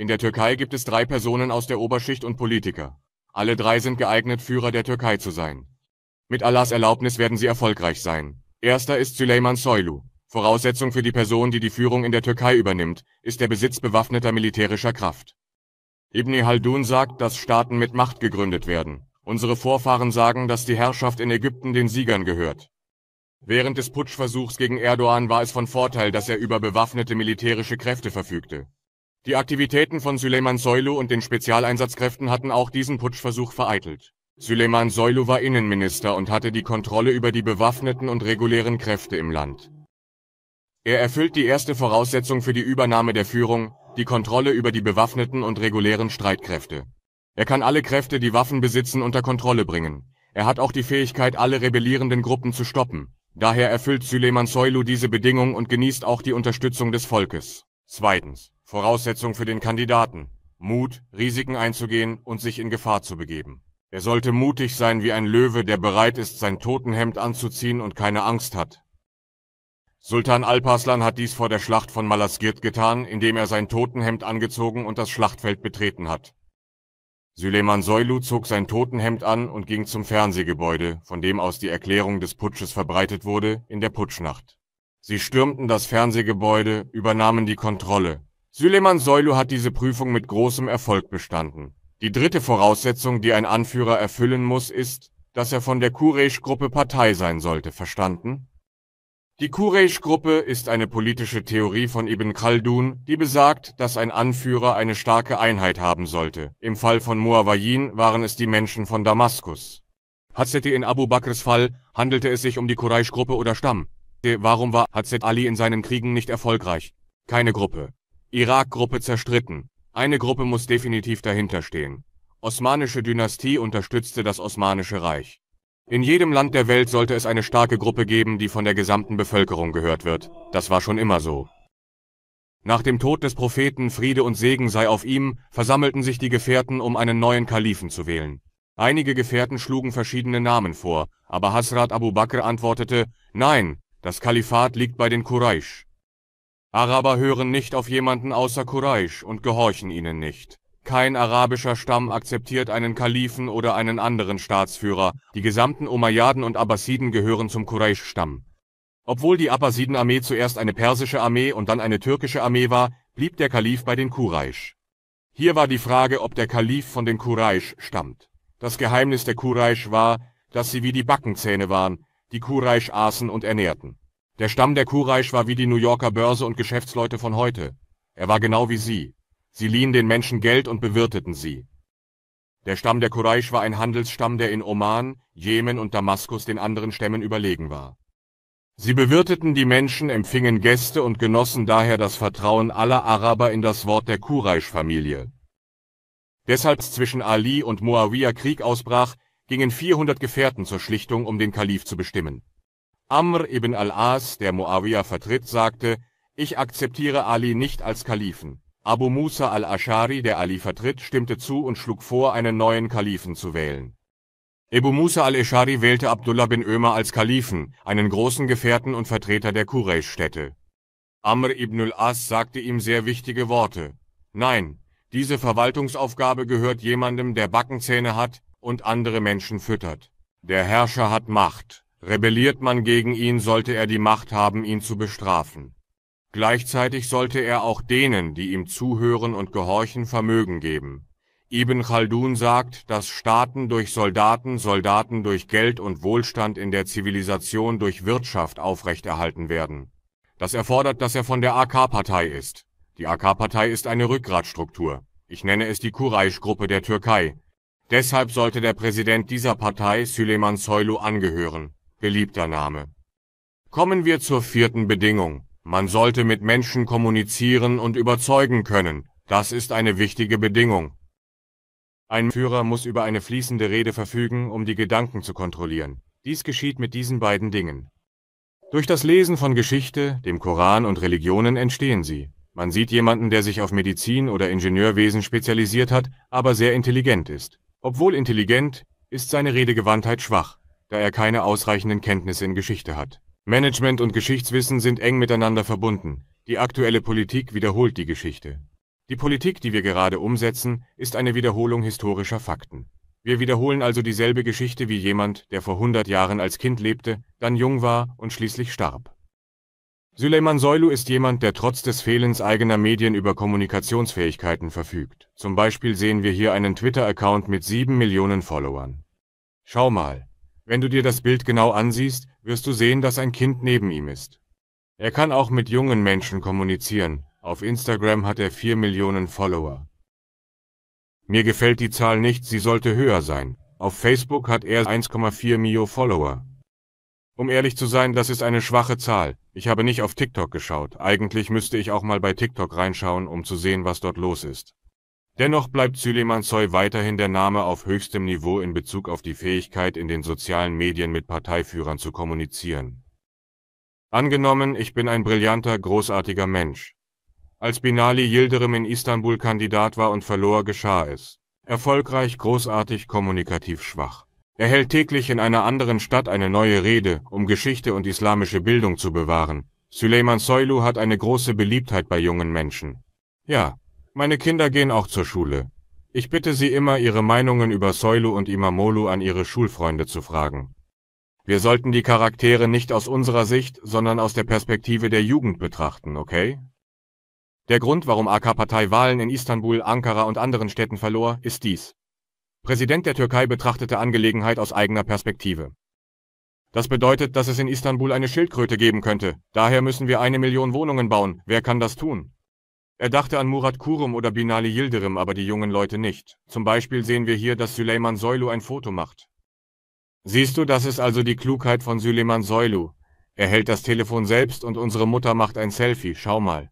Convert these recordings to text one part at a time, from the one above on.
In der Türkei gibt es drei Personen aus der Oberschicht und Politiker. Alle drei sind geeignet, Führer der Türkei zu sein. Mit Allahs Erlaubnis werden sie erfolgreich sein. Erster ist Süleyman Soylu. Voraussetzung für die Person, die die Führung in der Türkei übernimmt, ist der Besitz bewaffneter militärischer Kraft. Ibn Haldun sagt, dass Staaten mit Macht gegründet werden. Unsere Vorfahren sagen, dass die Herrschaft in Ägypten den Siegern gehört. Während des Putschversuchs gegen Erdogan war es von Vorteil, dass er über bewaffnete militärische Kräfte verfügte. Die Aktivitäten von Süleyman Soylu und den Spezialeinsatzkräften hatten auch diesen Putschversuch vereitelt. Süleyman Soylu war Innenminister und hatte die Kontrolle über die bewaffneten und regulären Kräfte im Land. Er erfüllt die erste Voraussetzung für die Übernahme der Führung, die Kontrolle über die bewaffneten und regulären Streitkräfte. Er kann alle Kräfte, die Waffen besitzen, unter Kontrolle bringen. Er hat auch die Fähigkeit, alle rebellierenden Gruppen zu stoppen. Daher erfüllt Süleyman Soylu diese Bedingung und genießt auch die Unterstützung des Volkes. Zweitens. Voraussetzung für den Kandidaten. Mut, Risiken einzugehen und sich in Gefahr zu begeben. Er sollte mutig sein wie ein Löwe, der bereit ist, sein Totenhemd anzuziehen und keine Angst hat. Sultan Alpaslan hat dies vor der Schlacht von Malaskirt getan, indem er sein Totenhemd angezogen und das Schlachtfeld betreten hat. Süleyman Soylu zog sein Totenhemd an und ging zum Fernsehgebäude, von dem aus die Erklärung des Putsches verbreitet wurde, in der Putschnacht. Sie stürmten das Fernsehgebäude, übernahmen die Kontrolle, Süleyman Soylu hat diese Prüfung mit großem Erfolg bestanden. Die dritte Voraussetzung, die ein Anführer erfüllen muss, ist, dass er von der Quraysh-Gruppe Partei sein sollte, verstanden? Die Quraysh-Gruppe ist eine politische Theorie von Ibn Khaldun, die besagt, dass ein Anführer eine starke Einheit haben sollte. Im Fall von Muawayyin waren es die Menschen von Damaskus. Hazreti in Abu Bakrs Fall handelte es sich um die Quraysh-Gruppe oder Stamm. Warum war Hazret Ali in seinen Kriegen nicht erfolgreich? Keine Gruppe. Irak-Gruppe zerstritten. Eine Gruppe muss definitiv dahinterstehen. Osmanische Dynastie unterstützte das Osmanische Reich. In jedem Land der Welt sollte es eine starke Gruppe geben, die von der gesamten Bevölkerung gehört wird. Das war schon immer so. Nach dem Tod des Propheten Friede und Segen sei auf ihm, versammelten sich die Gefährten, um einen neuen Kalifen zu wählen. Einige Gefährten schlugen verschiedene Namen vor, aber Hasrat Abu Bakr antwortete, nein, das Kalifat liegt bei den Quraysh. Araber hören nicht auf jemanden außer Quraysh und gehorchen ihnen nicht. Kein arabischer Stamm akzeptiert einen Kalifen oder einen anderen Staatsführer. Die gesamten Umayyaden und Abbasiden gehören zum Quraysh-Stamm. Obwohl die Abbasiden-Armee zuerst eine persische Armee und dann eine türkische Armee war, blieb der Kalif bei den Quraysh. Hier war die Frage, ob der Kalif von den Quraysh stammt. Das Geheimnis der Quraysh war, dass sie wie die Backenzähne waren, die Quraysh aßen und ernährten. Der Stamm der Quraysh war wie die New Yorker Börse und Geschäftsleute von heute. Er war genau wie sie. Sie liehen den Menschen Geld und bewirteten sie. Der Stamm der Quraysh war ein Handelsstamm, der in Oman, Jemen und Damaskus den anderen Stämmen überlegen war. Sie bewirteten die Menschen, empfingen Gäste und genossen daher das Vertrauen aller Araber in das Wort der Quraysh-Familie. Deshalb zwischen Ali und Muawiyah Krieg ausbrach, gingen 400 Gefährten zur Schlichtung, um den Kalif zu bestimmen. Amr ibn al-As, der Muawiyah vertritt, sagte, ich akzeptiere Ali nicht als Kalifen. Abu Musa al-Ashari, der Ali vertritt, stimmte zu und schlug vor, einen neuen Kalifen zu wählen. Ebu Musa al-Ashari wählte Abdullah bin Ömer als Kalifen, einen großen Gefährten und Vertreter der Quraysh-Städte. Amr ibn al-As sagte ihm sehr wichtige Worte. Nein, diese Verwaltungsaufgabe gehört jemandem, der Backenzähne hat und andere Menschen füttert. Der Herrscher hat Macht. Rebelliert man gegen ihn, sollte er die Macht haben, ihn zu bestrafen. Gleichzeitig sollte er auch denen, die ihm zuhören und gehorchen, Vermögen geben. Ibn Khaldun sagt, dass Staaten durch Soldaten, Soldaten durch Geld und Wohlstand in der Zivilisation durch Wirtschaft aufrechterhalten werden. Das erfordert, dass er von der AK-Partei ist. Die AK-Partei ist eine Rückgratstruktur. Ich nenne es die Quraysh-Gruppe der Türkei. Deshalb sollte der Präsident dieser Partei, Süleyman Soylu, angehören. Geliebter Name. Kommen wir zur vierten Bedingung. Man sollte mit Menschen kommunizieren und überzeugen können. Das ist eine wichtige Bedingung. Ein Führer muss über eine fließende Rede verfügen, um die Gedanken zu kontrollieren. Dies geschieht mit diesen beiden Dingen. Durch das Lesen von Geschichte, dem Koran und Religionen entstehen sie. Man sieht jemanden, der sich auf Medizin oder Ingenieurwesen spezialisiert hat, aber sehr intelligent ist. Obwohl intelligent, ist seine Redegewandtheit schwach da er keine ausreichenden Kenntnisse in Geschichte hat. Management und Geschichtswissen sind eng miteinander verbunden. Die aktuelle Politik wiederholt die Geschichte. Die Politik, die wir gerade umsetzen, ist eine Wiederholung historischer Fakten. Wir wiederholen also dieselbe Geschichte wie jemand, der vor 100 Jahren als Kind lebte, dann jung war und schließlich starb. Süleyman Soylu ist jemand, der trotz des Fehlens eigener Medien über Kommunikationsfähigkeiten verfügt. Zum Beispiel sehen wir hier einen Twitter-Account mit 7 Millionen Followern. Schau mal, wenn du dir das Bild genau ansiehst, wirst du sehen, dass ein Kind neben ihm ist. Er kann auch mit jungen Menschen kommunizieren. Auf Instagram hat er 4 Millionen Follower. Mir gefällt die Zahl nicht, sie sollte höher sein. Auf Facebook hat er 1,4 Mio Follower. Um ehrlich zu sein, das ist eine schwache Zahl. Ich habe nicht auf TikTok geschaut. Eigentlich müsste ich auch mal bei TikTok reinschauen, um zu sehen, was dort los ist. Dennoch bleibt Süleyman Soy weiterhin der Name auf höchstem Niveau in Bezug auf die Fähigkeit, in den sozialen Medien mit Parteiführern zu kommunizieren. Angenommen, ich bin ein brillanter, großartiger Mensch. Als Binali Yildirim in Istanbul Kandidat war und verlor, geschah es. Erfolgreich, großartig, kommunikativ schwach. Er hält täglich in einer anderen Stadt eine neue Rede, um Geschichte und islamische Bildung zu bewahren. Süleyman Soylu hat eine große Beliebtheit bei jungen Menschen. Ja, meine Kinder gehen auch zur Schule. Ich bitte Sie immer, Ihre Meinungen über Soilu und Imamolu an Ihre Schulfreunde zu fragen. Wir sollten die Charaktere nicht aus unserer Sicht, sondern aus der Perspektive der Jugend betrachten, okay? Der Grund, warum AK-Partei Wahlen in Istanbul, Ankara und anderen Städten verlor, ist dies. Präsident der Türkei betrachtete Angelegenheit aus eigener Perspektive. Das bedeutet, dass es in Istanbul eine Schildkröte geben könnte. Daher müssen wir eine Million Wohnungen bauen. Wer kann das tun? Er dachte an Murat Kurum oder Binali Yildirim, aber die jungen Leute nicht. Zum Beispiel sehen wir hier, dass Süleyman Soylu ein Foto macht. Siehst du, das ist also die Klugheit von Süleyman Soylu. Er hält das Telefon selbst und unsere Mutter macht ein Selfie, schau mal.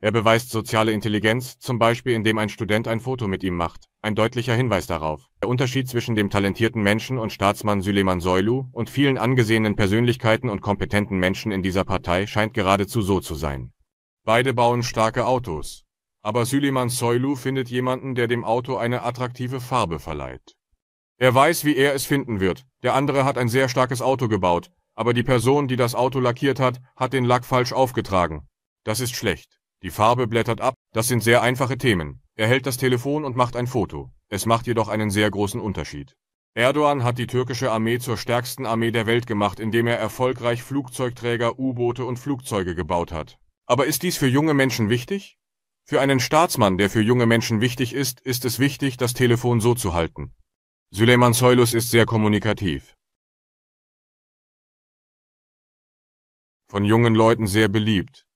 Er beweist soziale Intelligenz, zum Beispiel indem ein Student ein Foto mit ihm macht. Ein deutlicher Hinweis darauf. Der Unterschied zwischen dem talentierten Menschen und Staatsmann Süleyman Soylu und vielen angesehenen Persönlichkeiten und kompetenten Menschen in dieser Partei scheint geradezu so zu sein. Beide bauen starke Autos. Aber Süleyman Soylu findet jemanden, der dem Auto eine attraktive Farbe verleiht. Er weiß, wie er es finden wird. Der andere hat ein sehr starkes Auto gebaut, aber die Person, die das Auto lackiert hat, hat den Lack falsch aufgetragen. Das ist schlecht. Die Farbe blättert ab, das sind sehr einfache Themen. Er hält das Telefon und macht ein Foto. Es macht jedoch einen sehr großen Unterschied. Erdogan hat die türkische Armee zur stärksten Armee der Welt gemacht, indem er erfolgreich Flugzeugträger, U-Boote und Flugzeuge gebaut hat. Aber ist dies für junge Menschen wichtig? Für einen Staatsmann, der für junge Menschen wichtig ist, ist es wichtig, das Telefon so zu halten. Süleyman Soylus ist sehr kommunikativ. Von jungen Leuten sehr beliebt.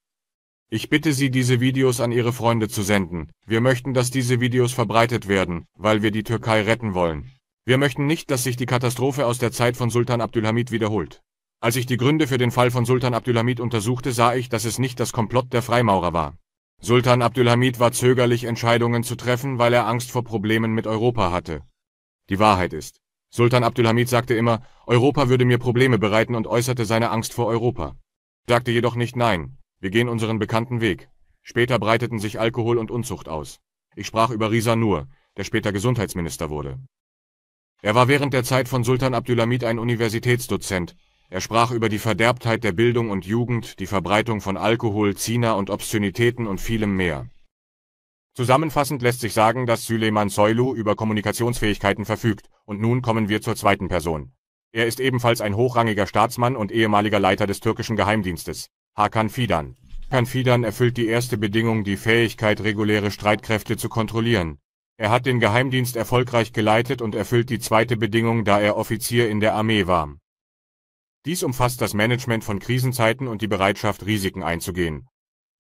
Ich bitte Sie, diese Videos an Ihre Freunde zu senden. Wir möchten, dass diese Videos verbreitet werden, weil wir die Türkei retten wollen. Wir möchten nicht, dass sich die Katastrophe aus der Zeit von Sultan Abdülhamid wiederholt. Als ich die Gründe für den Fall von Sultan Abdulhamid untersuchte, sah ich, dass es nicht das Komplott der Freimaurer war. Sultan Abdulhamid war zögerlich, Entscheidungen zu treffen, weil er Angst vor Problemen mit Europa hatte. Die Wahrheit ist, Sultan Abdulhamid sagte immer, Europa würde mir Probleme bereiten und äußerte seine Angst vor Europa. Sagte jedoch nicht nein, wir gehen unseren bekannten Weg. Später breiteten sich Alkohol und Unzucht aus. Ich sprach über Risa Nur, der später Gesundheitsminister wurde. Er war während der Zeit von Sultan Abdulhamid ein Universitätsdozent, er sprach über die Verderbtheit der Bildung und Jugend, die Verbreitung von Alkohol, Zina und Obszönitäten und vielem mehr. Zusammenfassend lässt sich sagen, dass Süleyman Soylu über Kommunikationsfähigkeiten verfügt, und nun kommen wir zur zweiten Person. Er ist ebenfalls ein hochrangiger Staatsmann und ehemaliger Leiter des türkischen Geheimdienstes, Hakan Fidan. Hakan Fidan erfüllt die erste Bedingung, die Fähigkeit, reguläre Streitkräfte zu kontrollieren. Er hat den Geheimdienst erfolgreich geleitet und erfüllt die zweite Bedingung, da er Offizier in der Armee war. Dies umfasst das Management von Krisenzeiten und die Bereitschaft, Risiken einzugehen.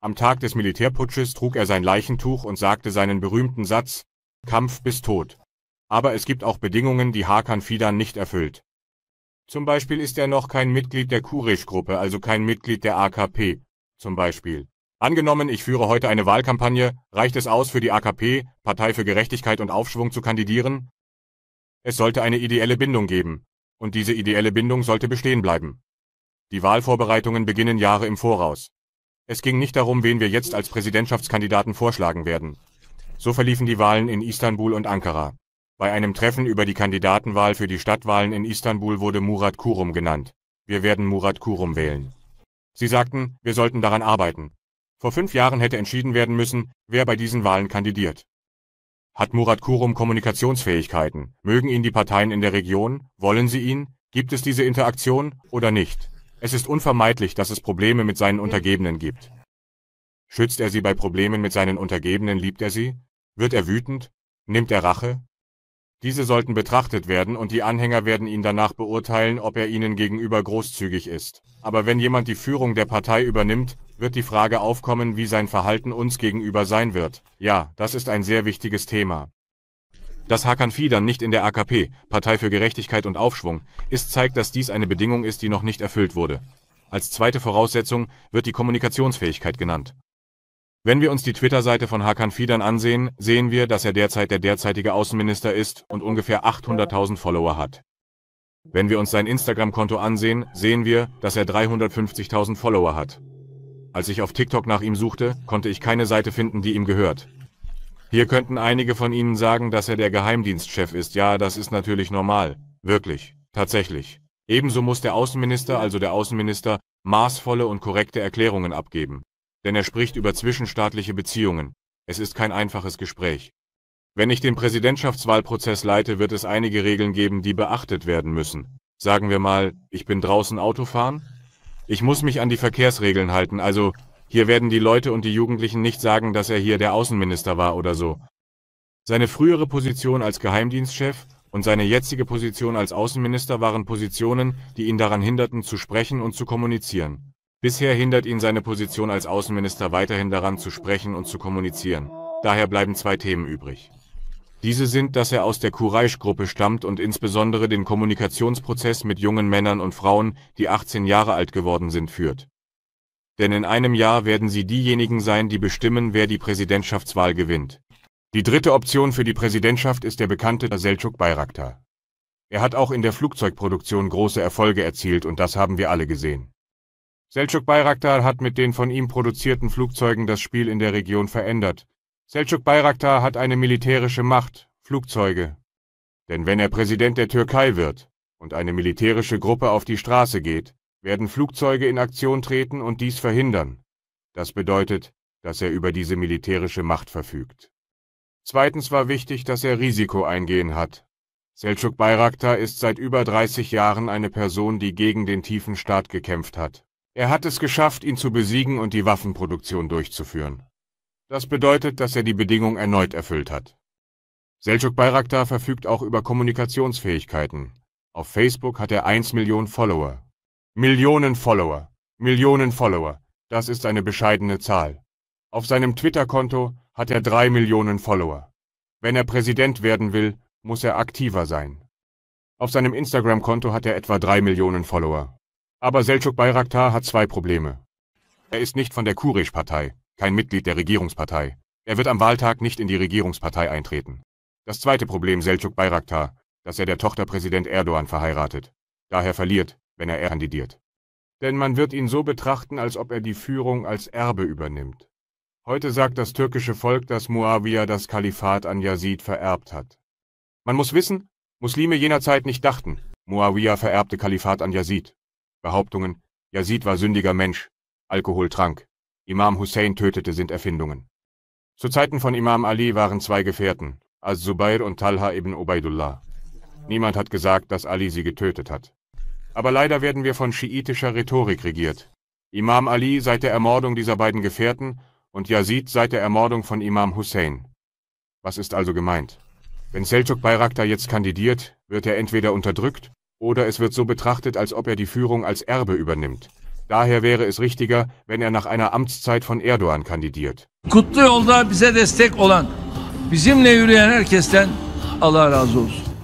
Am Tag des Militärputsches trug er sein Leichentuch und sagte seinen berühmten Satz Kampf bis Tod. Aber es gibt auch Bedingungen, die Hakan Fidan nicht erfüllt. Zum Beispiel ist er noch kein Mitglied der kurisch gruppe also kein Mitglied der AKP. Zum Beispiel. Angenommen, ich führe heute eine Wahlkampagne, reicht es aus, für die AKP, Partei für Gerechtigkeit und Aufschwung, zu kandidieren? Es sollte eine ideelle Bindung geben, und diese ideelle Bindung sollte bestehen bleiben. Die Wahlvorbereitungen beginnen Jahre im Voraus. Es ging nicht darum, wen wir jetzt als Präsidentschaftskandidaten vorschlagen werden. So verliefen die Wahlen in Istanbul und Ankara. Bei einem Treffen über die Kandidatenwahl für die Stadtwahlen in Istanbul wurde Murat Kurum genannt. Wir werden Murat Kurum wählen. Sie sagten, wir sollten daran arbeiten. Vor fünf Jahren hätte entschieden werden müssen, wer bei diesen Wahlen kandidiert. Hat Murat Kurum Kommunikationsfähigkeiten? Mögen ihn die Parteien in der Region? Wollen sie ihn? Gibt es diese Interaktion oder nicht? Es ist unvermeidlich, dass es Probleme mit seinen Untergebenen gibt. Schützt er sie bei Problemen mit seinen Untergebenen, liebt er sie? Wird er wütend? Nimmt er Rache? Diese sollten betrachtet werden und die Anhänger werden ihn danach beurteilen, ob er ihnen gegenüber großzügig ist. Aber wenn jemand die Führung der Partei übernimmt, wird die Frage aufkommen, wie sein Verhalten uns gegenüber sein wird. Ja, das ist ein sehr wichtiges Thema. Dass Hakan Fidan nicht in der AKP, Partei für Gerechtigkeit und Aufschwung, ist, zeigt, dass dies eine Bedingung ist, die noch nicht erfüllt wurde. Als zweite Voraussetzung wird die Kommunikationsfähigkeit genannt. Wenn wir uns die Twitter-Seite von Hakan Fidan ansehen, sehen wir, dass er derzeit der derzeitige Außenminister ist und ungefähr 800.000 Follower hat. Wenn wir uns sein Instagram-Konto ansehen, sehen wir, dass er 350.000 Follower hat. Als ich auf TikTok nach ihm suchte, konnte ich keine Seite finden, die ihm gehört. Hier könnten einige von Ihnen sagen, dass er der Geheimdienstchef ist. Ja, das ist natürlich normal. Wirklich. Tatsächlich. Ebenso muss der Außenminister, also der Außenminister, maßvolle und korrekte Erklärungen abgeben. Denn er spricht über zwischenstaatliche Beziehungen. Es ist kein einfaches Gespräch. Wenn ich den Präsidentschaftswahlprozess leite, wird es einige Regeln geben, die beachtet werden müssen. Sagen wir mal, ich bin draußen Autofahren, ich muss mich an die Verkehrsregeln halten, also hier werden die Leute und die Jugendlichen nicht sagen, dass er hier der Außenminister war oder so. Seine frühere Position als Geheimdienstchef und seine jetzige Position als Außenminister waren Positionen, die ihn daran hinderten, zu sprechen und zu kommunizieren. Bisher hindert ihn seine Position als Außenminister weiterhin daran zu sprechen und zu kommunizieren. Daher bleiben zwei Themen übrig. Diese sind, dass er aus der Quraisch-Gruppe stammt und insbesondere den Kommunikationsprozess mit jungen Männern und Frauen, die 18 Jahre alt geworden sind, führt. Denn in einem Jahr werden sie diejenigen sein, die bestimmen, wer die Präsidentschaftswahl gewinnt. Die dritte Option für die Präsidentschaft ist der bekannte Selçuk Bayraktar. Er hat auch in der Flugzeugproduktion große Erfolge erzielt und das haben wir alle gesehen. Selçuk Bayraktar hat mit den von ihm produzierten Flugzeugen das Spiel in der Region verändert, Selçuk Bayraktar hat eine militärische Macht, Flugzeuge. Denn wenn er Präsident der Türkei wird und eine militärische Gruppe auf die Straße geht, werden Flugzeuge in Aktion treten und dies verhindern. Das bedeutet, dass er über diese militärische Macht verfügt. Zweitens war wichtig, dass er Risiko eingehen hat. Selçuk Bayraktar ist seit über 30 Jahren eine Person, die gegen den tiefen Staat gekämpft hat. Er hat es geschafft, ihn zu besiegen und die Waffenproduktion durchzuführen. Das bedeutet, dass er die Bedingung erneut erfüllt hat. Selçuk Bayraktar verfügt auch über Kommunikationsfähigkeiten. Auf Facebook hat er 1 Million Follower. Millionen Follower. Millionen Follower. Das ist eine bescheidene Zahl. Auf seinem Twitter-Konto hat er 3 Millionen Follower. Wenn er Präsident werden will, muss er aktiver sein. Auf seinem Instagram-Konto hat er etwa 3 Millionen Follower. Aber Selçuk Bayraktar hat zwei Probleme. Er ist nicht von der kurisch partei kein Mitglied der Regierungspartei. Er wird am Wahltag nicht in die Regierungspartei eintreten. Das zweite Problem Selçuk Bayraktar, dass er der Tochter Präsident Erdogan verheiratet. Daher verliert, wenn er kandidiert. Denn man wird ihn so betrachten, als ob er die Führung als Erbe übernimmt. Heute sagt das türkische Volk, dass Muawiyah das Kalifat an Yazid vererbt hat. Man muss wissen, Muslime jener Zeit nicht dachten, Muawiyah vererbte Kalifat an Yazid. Behauptungen, Yazid war sündiger Mensch, Alkohol trank, Imam Hussein tötete, sind Erfindungen. Zu Zeiten von Imam Ali waren zwei Gefährten, Az-Zubair und Talha ibn Ubaidullah. Niemand hat gesagt, dass Ali sie getötet hat. Aber leider werden wir von schiitischer Rhetorik regiert. Imam Ali seit der Ermordung dieser beiden Gefährten und Yazid seit der Ermordung von Imam Hussein. Was ist also gemeint? Wenn Seljuk Bayraktar jetzt kandidiert, wird er entweder unterdrückt oder es wird so betrachtet, als ob er die Führung als Erbe übernimmt. Daher wäre es richtiger, wenn er nach einer Amtszeit von Erdogan kandidiert. Kutlu yolda bize destek olan, bizimle yürüyen herkesten Allah razı olsun.